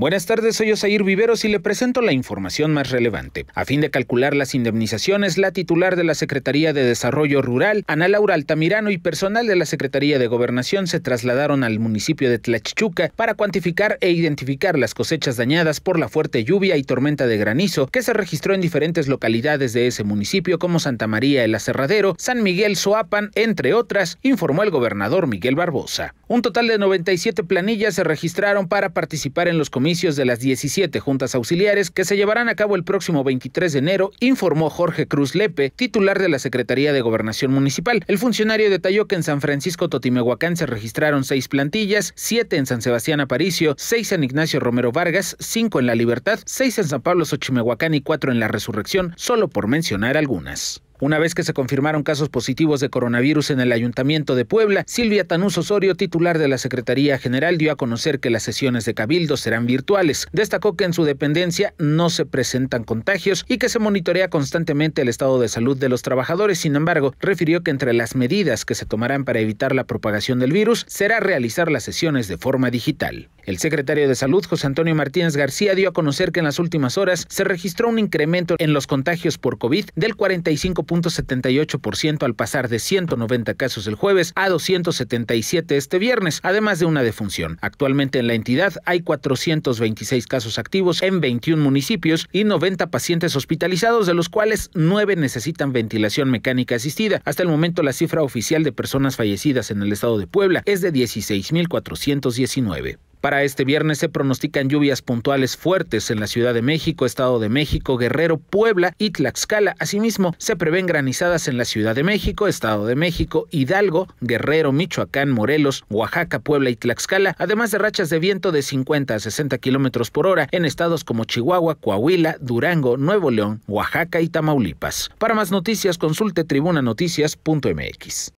Buenas tardes, soy Osair Viveros y le presento la información más relevante. A fin de calcular las indemnizaciones, la titular de la Secretaría de Desarrollo Rural, Ana Laura Altamirano, y personal de la Secretaría de Gobernación se trasladaron al municipio de Tlachichuca para cuantificar e identificar las cosechas dañadas por la fuerte lluvia y tormenta de granizo que se registró en diferentes localidades de ese municipio como Santa María el Acerradero, San Miguel Soapan, entre otras, informó el gobernador Miguel Barbosa. Un total de 97 planillas se registraron para participar en los comicios de las 17 juntas auxiliares que se llevarán a cabo el próximo 23 de enero, informó Jorge Cruz Lepe, titular de la Secretaría de Gobernación Municipal. El funcionario detalló que en San Francisco Totimehuacán se registraron seis plantillas, siete en San Sebastián Aparicio, seis en Ignacio Romero Vargas, cinco en La Libertad, seis en San Pablo Xochimehuacán y cuatro en La Resurrección, solo por mencionar algunas. Una vez que se confirmaron casos positivos de coronavirus en el Ayuntamiento de Puebla, Silvia Tanus Osorio, titular de la Secretaría General, dio a conocer que las sesiones de Cabildo serán virtuales. Destacó que en su dependencia no se presentan contagios y que se monitorea constantemente el estado de salud de los trabajadores. Sin embargo, refirió que entre las medidas que se tomarán para evitar la propagación del virus será realizar las sesiones de forma digital. El secretario de Salud, José Antonio Martínez García, dio a conocer que en las últimas horas se registró un incremento en los contagios por COVID del 45% .78% al pasar de 190 casos el jueves a 277 este viernes, además de una defunción. Actualmente en la entidad hay 426 casos activos en 21 municipios y 90 pacientes hospitalizados, de los cuales 9 necesitan ventilación mecánica asistida. Hasta el momento la cifra oficial de personas fallecidas en el estado de Puebla es de 16.419. Para este viernes se pronostican lluvias puntuales fuertes en la Ciudad de México, Estado de México, Guerrero, Puebla y Tlaxcala. Asimismo, se prevén granizadas en la Ciudad de México, Estado de México, Hidalgo, Guerrero, Michoacán, Morelos, Oaxaca, Puebla y Tlaxcala, además de rachas de viento de 50 a 60 kilómetros por hora en estados como Chihuahua, Coahuila, Durango, Nuevo León, Oaxaca y Tamaulipas. Para más noticias, consulte tribunanoticias.mx.